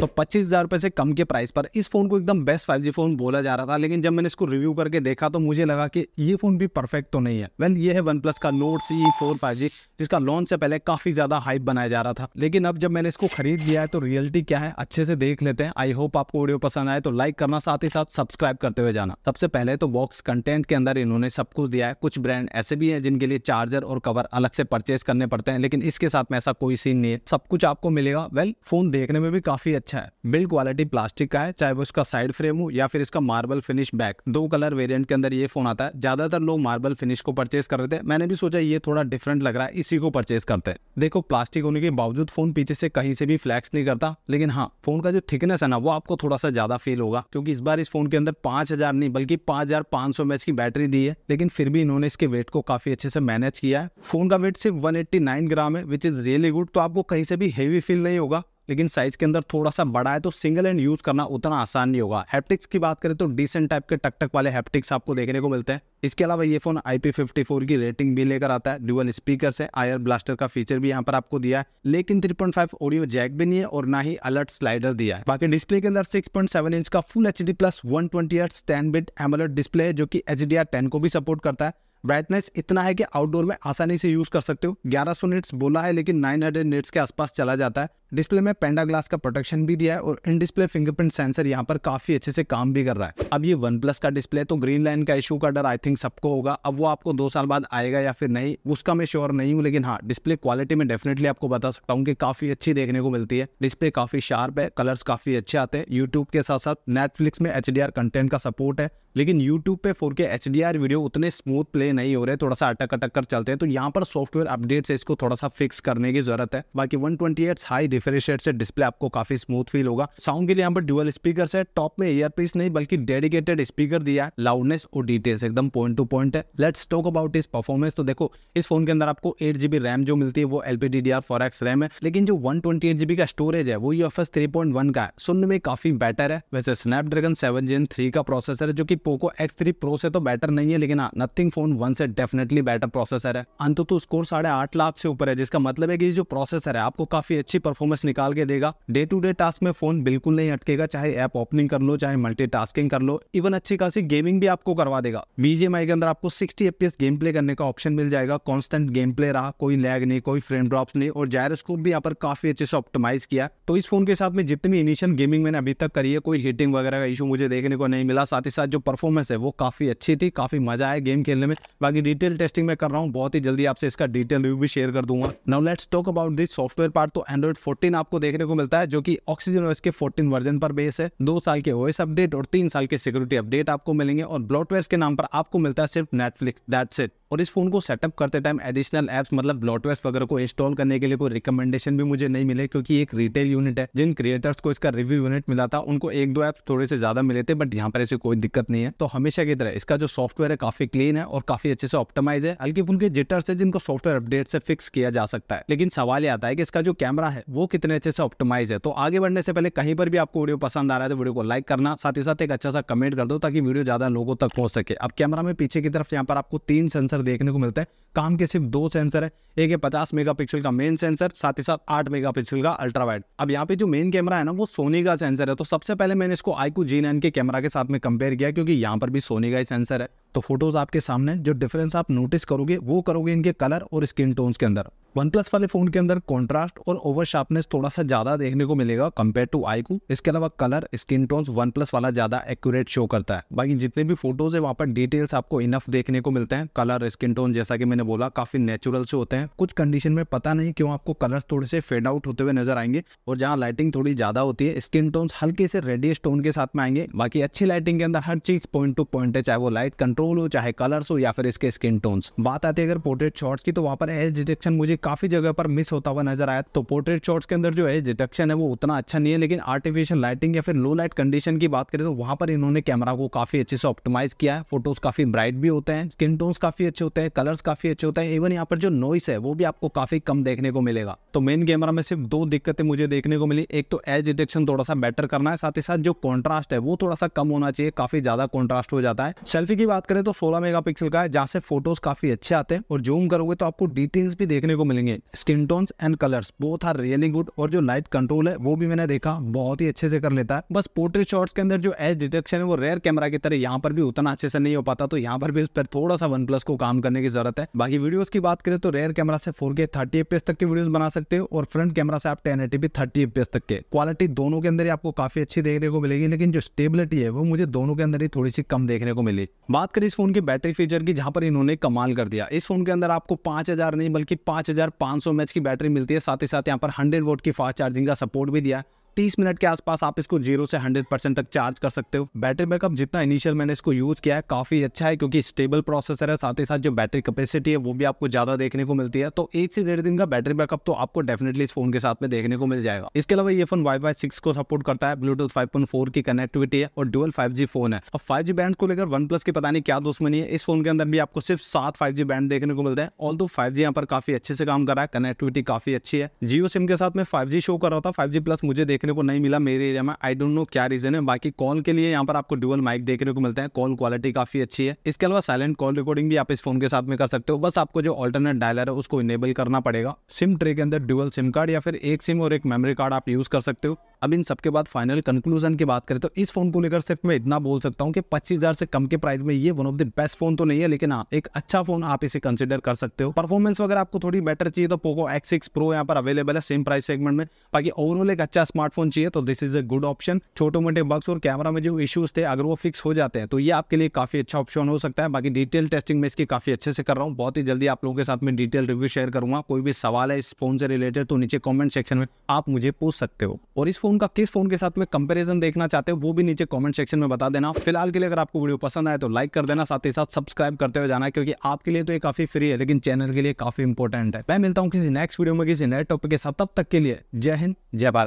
तो पच्चीस हज़ार रुपये से कम के प्राइस पर इस फ़ोन को एकदम बेस्ट फाइव जी फ़ोन बोला जा रहा था लेकिन जब मैंने इसको रिव्यू करके देखा तो मुझे लगा कि ये फ़ोन भी परफेक्ट तो नहीं है वेल ये है वन प्लस का Nord CE four five G जिसका लॉन्च से पहले काफ़ी ज़्यादा हाइप बनाया जा रहा था लेकिन अब जब मैंने इसको खरीद लिया है तो रियलिटी क्या है अच्छे से देख लेते हैं आई होप आपको वीडियो पसंद आए तो लाइक करना साथ ही साथ सब्सक्राइब करते हुए जाना सबसे पहले तो बॉक्स कंटेंट के अंदर इन्होंने सब कुछ दिया है कुछ ब्रांड ऐसे भी हैं जिनके लिए चार्जर और कवर अलग से परचेज करने पड़ते हैं लेकिन इसके साथ में ऐसा कोई सीन नहीं है सब कुछ आपको मिलेगा वेल फोन देखने में भी काफ़ी अच्छा अच्छा है बिल्ड क्वालिटी प्लास्टिक का है चाहे वो इसका साइड फ्रेम हो या फिर इसका मार्बल फिनिश बैक दो कलर वेरियंट के अंदर ये फोन आता है ज्यादातर लोग मार्बल फिनिश को परचेज कर रहे थे मैंने भी सोचा ये थोड़ा डिफरेंट लग रहा है इसी को परचेज करते हैं देखो प्लास्टिक होने के बावजूद फोन पीछे से कहीं से भी फ्लैक्स नहीं करता लेकिन हाँ फोन का जो थिकनेस है ना वो आपको थोड़ा सा ज्यादा फील होगा क्योंकि इस बार इस फोन के अंदर पांच हजार नहीं बल्कि पांच हजार पांच सौ की बैटरी दी है लेकिन फिर भी इन्होंने इसके वेट को काफी अच्छे से मैनेज किया है फोन का वेट सिर्फ वन ग्राम है विच इज रियली गुड तो आपको कहीं से भी हेवी फील नहीं होगा लेकिन साइज के अंदर थोड़ा सा बड़ा है तो सिंगल एंड यूज करना उतना आसान नहीं होगा हैप्टिक्स की बात करें तो डिसेंट टाइप के टकटक वाले हैप्टिक्स आपको देखने को मिलते हैं इसके अलावा ये फोन IP54 की रेटिंग भी लेकर आता है ड्यूअल स्पीकर है आयर ब्लास्टर का फीचर भी यहाँ पर आपको दिया है लेकिन थ्री ऑडियो जैक भी नहीं है और ना ही अलर्ट स्लाइडर दिया है बाकी डिस्प्ले के अंदर सिक्स इंच का full H D plus one twenty bit AMOLED display है जो की एच डी आर टेन को भी सपोर्ट करता है ब्राइटनेस इतना है कि आउटडोर में आसानी से यूज कर सकते हो 1100 सौ बोला है लेकिन 900 हंड्रेड के आसपास चला जाता है डिस्प्ले में पेंडा ग्लास का प्रोटेक्शन भी दिया है और इन डिस्प्ले फिंगरप्रिंट सेंसर यहाँ पर काफी अच्छे से काम भी कर रहा है अब ये वन प्लस का डिस्प्ले तो ग्रीन लाइन का इशू का डर आई थिंक सबको होगा अब वो आपको दो साल बाद आएगा या फिर नहीं उसका मैं श्योर नहीं हूँ लेकिन हाँ डिस्प्ले क्वालिटी में डेफिनेटली आपको बता सकता हूँ की काफी अच्छी देखने को मिलती है डिस्प्ले काफी शार्प है कलर्स काफी अच्छे आते हैं यूट्यूब के साथ साथ नेटफ्लिक्स में एच कंटेंट का सपोर्ट है लेकिन YouTube पे 4K HDR वीडियो उतने स्मूथ प्ले नहीं हो रहे थोड़ा सा अटक अटक कर चलते हैं तो यहाँ पर सॉफ्टवेयर अपडेट से इसको थोड़ा सा फिक्स करने की जरूरत है बाकी वन ट्वेंटी हाई रिफ्रेश से डिस्प्ले आपको काफी स्मूथ फील होगा साउंड के लिए यहाँ पर ड्यूअल स्पीकर है टॉप में ईयरपीस नहीं बल्कि डेडिकेटेड स्पीकर दिया है लाउडनेस और डिटेल्स एकदम पॉइंट टू पॉइंट है लेट्स टॉक अबाउट इस परफॉर्मेंस तो देखो इस फोन के अंदर आपको एट जीबी रैम जो मिलती है वो L D R four X RAM है लेकिन जो वन ट्वेंटी एट जीबी का स्टोरेज है वो U F S three point one का है सुनने में काफी बेटर है वैसे स्नैपड्रैगन सेवन जेन थ्री का प्रोसेसर है जो कि पोको एक्स थ्री प्रो से तो बेटर नहीं है लेकिन नथिंग फोन वन से डेफिनेटली बेटर प्रोसेसर है अंत तो स्कोर साढ़े आठ लाख से ऊपर है जिसका मतलब है कि जो प्रोसेसर है आपको काफी अच्छी परफॉर्मेंस परफॉर्मेंस निकाल के देगा डे टू डे टास्क में फोन बिल्कुल नहीं अटकेगा चाहे ऐप ओपनिंग कर लो चाहे मल्टीटास्किंग कर लो इवन अच्छी खासी गेमिंग भी आपको करवा देगा बीजेएमआई के अंदर आपको सिक्सटी एफ गेम प्ले करने का ऑप्शन मिल जाएगा कॉन्स्टेंट गेम प्ले रहा कोई लैग नहीं कोई फ्रेम ड्रॉप नहीं और जायरस्कोप भी यहाँ पर काफी अच्छे से ऑप्टिमाइज किया तो इस फोन के साथ में जितनी इनिशियल गेमिंग मैंने अभी तक करी है कोई हीटिंग वगैरह का इशू मुझे देखने को नहीं मिला साथ ही साथ जो परफॉर्मेंस है वो काफी अच्छी थी काफी मजा आया गेम खेलने में बाकी डिटेल टेस्टिंग में कर रहा हूँ बहुत ही जल्दी आपसे इसका डिटेल रिव्यू भी शेयर कर दूंगा now let's talk about this software part तो एंड्रॉइड फोर्टीन आपको देखने को मिलता है जो कि ऑक्सीजन ओएस के फोर्टीन वर्जन पर बेस है दो साल के ओएस अपडेट और तीन साल के सिक्योरिटी अपडेट आपको मिलेंगे और ब्लॉटवेयर के नाम पर आपको मिलता है सिर्फ नेटफ्लिक्स दैट्स इट और इस फ़ोन को सेटअप करते टाइम एडिशनल ऐप्स मतलब ब्लॉटवेस्ट वगैरह को इंस्टॉल करने के लिए कोई रिकमेंडेशन भी मुझे नहीं मिले क्योंकि एक रिटेल यूनिट है जिन क्रिएटर्स को इसका रिव्यू यूनिट मिला था उनको एक दो ऐप्स थोड़े से ज़्यादा मिले थे बट यहाँ पर ऐसी कोई दिक्कत नहीं है तो हमेशा की तरह इसका जो सॉफ्टवेयर है काफ़ी क्लीन है और काफ़ी अच्छे से ऑप्टमाइज है हल्की के जिटर्स है जिनको सॉफ्टवेयर अपडेट से फिक्स किया जा सकता है लेकिन सवाल ये आता है कि इसका जो कैमरा है वो कितने अच्छे से ऑप्टमाइज है तो आगे बढ़ने से पहले कहीं पर भी आपको वीडियो पसंद आ रहा है तो वीडियो को लाइक करना साथ ही साथ एक अच्छा सा कमेंट कर दो ताकि वीडियो ज़्यादा लोगों तक पहुंच सके अब कैमरा में पीछे की तरफ यहाँ पर आपको तीन सेंसर सेंसर देखने को मिलता है काम के सिर्फ दो सेंसर है एक है पचास मेगापिक्सल का मेन सेंसर साथ ही साथ आठ मेगा का अल्ट्रा वाइड अब यहाँ पे जो मेन कैमरा है ना वो सोनी का सेंसर है तो सबसे पहले मैंने इसको आईकू जी नाइन के कैमरा के साथ में कंपेयर किया क्योंकि यहाँ पर भी सोनी का ही सेंसर है तो फोटोज आपके सामने जो डिफरेंस आप नोटिस करोगे वो करोगे इनके कलर और स्किन टोन्स के अंदर वन प्लस वाले फ़ोन के अंदर कॉन्ट्रास्ट और ओवर शार्पनेस थोड़ा सा ज़्यादा देखने को मिलेगा कंपेयर टू आई को इसके अलावा colour skin tones OnePlus वाला ज़्यादा एक्यूरेट शो करता है बाकी जितने भी फोटोज़ है वहाँ पर डिटेल्स आपको इनफ देखने को मिलते हैं कलर स्किन टोन जैसा कि मैंने बोला काफ़ी नेचुरल से होते हैं कुछ कंडीशन में पता नहीं क्यों आपको कलर थोड़े से फेड आउट होते हुए नजर आएंगे और जहाँ लाइटिंग थोड़ी ज़्यादा होती है स्किन टोन्स हल्के से रेडियस टोन के साथ में आएंगे बाकी अच्छी लाइटिंग के अंदर हर चीज़ पॉइंट टू पॉइंट है चाहे वो लाइट कंट्रोल हो चाहे कलर्स हो या फिर इसके स्किन टोन्स बात आती है अगर पोर्ट्रेट शॉट्स की तो वहाँ पर एज डिटेक्शन मुझे काफ़ी जगह पर मिस होता हुआ नजर आया तो पोर्ट्रेट शॉट्स के अंदर जो है डिटेक्शन है वो उतना अच्छा नहीं है लेकिन आर्टिफिशियल लाइटिंग या फिर लो लाइट कंडीशन की बात करें तो वहां पर इन्होंने कैमरा को काफ़ी अच्छे से ऑप्टिमाइज़ किया है फोटोज़ काफ़ी ब्राइट भी होते हैं स्किन टोन्स काफ़ी अच्छे होते हैं कलर्स काफ़ी अच्छे होते हैं इवन यहाँ पर जो नॉइस है वो भी आपको काफ़ी कम देखने को मिलेगा तो मेन कैमरा में सिर्फ दो दिक्कतें मुझे देखने को मिली एक तो एज डिटेक्शन थोड़ा सा बेटर करना है साथ ही साथ जो कॉन्ट्रास्ट है वो थोड़ा सा कम होना चाहिए काफ़ी ज़्यादा कॉन्ट्रास्ट हो जाता है सेल्फी की बात करें तो सोलह मेगा का है जहाँ से फोटोज़ काफ़ी अच्छे आते हैं और जूम करोगे तो आपको डिटेल्स भी देखने को मिलेंगे skin tones and colours both are really good और जो लाइट कंट्रोल है वो भी मैंने देखा बहुत ही अच्छे से कर लेता है बस पोर्ट्रेट शॉट्स के अंदर जो एज डिटेक्शन है वो रेयर कैमरा की तरह यहाँ पर भी उतना अच्छे से नहीं हो पाता तो यहाँ पर भी उस पर थोड़ा सा वन प्लस को काम करने की जरूरत है बाकी वीडियोस की बात करें तो रेयर कैमरा से फोर के थर्टी एफ तक के वीडियोस बना सकते हो और फ्रंट कैमरा से आप ten eighty P thirty F तक के क्वालिटी दोनों के अंदर ही आपको काफी अच्छी देखने को मिलेगी लेकिन जो स्टेबिलिटी है वो मुझे दोनों के अंदर ही थोड़ी सी कम देखने को मिली बात करें इस फोन की बैटरी फीचर की जहाँ पर इन्होंने कमाल कर दिया इस फोन के अंदर आपको पांच नहीं बल्कि पांच एम मैच की बैटरी मिलती है साथ ही साथ यहाँ पर 100 वोट की फास्ट चार्जिंग का सपोर्ट भी दिया है तीस मिनट के आसपास आप इसको जीरो से हंड्रेड परसेंट तक चार्ज कर सकते हो बैटरी बैकअप जितना इनिशियल मैंने इसको यूज किया है काफी अच्छा है क्योंकि स्टेबल प्रोसेसर है साथ ही साथ जो बैटरी कैपेसिटी है वो भी आपको ज्यादा देखने को मिलती है तो एक से डेढ़ दिन का बैटरी बैकअप तो आपको डेफिनेटली इस फोन के साथ में देखने को मिल जाएगा इसके अलावा ये फोन वाई फाई को सपोर्ट करता है ब्लूटूथ फाइव की कनेक्टिविटी है और डुअल फाइव फोन है और फाइव बैंड को लेकर वन प्लस की पता नहीं क्या दोस्त है इस फोन के अंदर भी आपको सिर्फ सात फाइव बैंड देखने को मिलता है ऑल दो फाइव यहाँ पर काफी अच्छे से काम कर रहा है कनेक्टिविटी काफी अच्छी है जियो सिम के साथ में फाइव शो कर रहा था फाइव प्लस मुझे देखने देखने को नहीं मिला मेरे एरिया में आई डोंट नो क्या रीजन है बाकी कॉल के लिए यहाँ पर आपको डुअल माइक देखने को मिलता है कॉल क्वालिटी काफी अच्छी है इसके अलावा साइलेंट कॉल रिकॉर्डिंग भी आप इस फोन के साथ में कर सकते हो बस आपको जो ऑल्टरनेट डायलर है उसको इनेबल करना पड़ेगा सिम ट्रे के अंदर डुअल सिम कार्ड या फिर एक सिम और एक मेमोरी कार्ड आप यूज कर सकते हो अब इन सबके बाद फाइनल कंक्लूजन की बात करें तो इस फोन को लेकर सिर्फ मैं इतना बोल सकता हूँ कि पच्चीस हजार से कम के प्राइस में ये one of the best phone तो नहीं है लेकिन हाँ एक अच्छा फोन आप इसे कंसिडर कर सकते हो परफॉर्मेंस वगैरह आपको थोड़ी बेटर चाहिए तो पोको एक्स सिक्स प्रो यहाँ पर अवेलेबल है सेम प्राइस सेगमेंट में बाकी ओवरऑल एक अच्छा स्मार्टफोन चाहिए तो this is a good option छोटे मोटे बक्स और कैमरा में जो इशूज थे अगर वो फिक्स हो जाते हैं तो ये आपके लिए काफी अच्छा ऑप्शन हो सकता है बाकी डिटेल टेस्टिंग में इसकी काफी अच्छे से कर रहा हूँ बहुत ही जल्दी आप लोगों के साथ में डिटेल रिव्यू शेयर करूंगा कोई भी सवाल है इस फोन से रिलेटेड तो नीचे कॉमेंट सेक्शन में आप मुझे पूछ सकते हो और इस फ़ोन का किस फ़ोन के साथ में कंपैरिजन देखना चाहते हो वो भी नीचे कमेंट सेक्शन में बता देना फिलहाल के लिए अगर आपको वीडियो पसंद आए तो लाइक कर देना साथ ही साथ सब्सक्राइब करते हुए जाना क्योंकि आपके लिए तो ये काफ़ी फ्री है लेकिन चैनल के लिए काफ़ी इंपॉर्टेंट है मैं मिलता हूँ किसी नेक्स्ट वीडियो में किसी नए टॉपिक के साथ तब तक के लिए जय हिंद जय भारत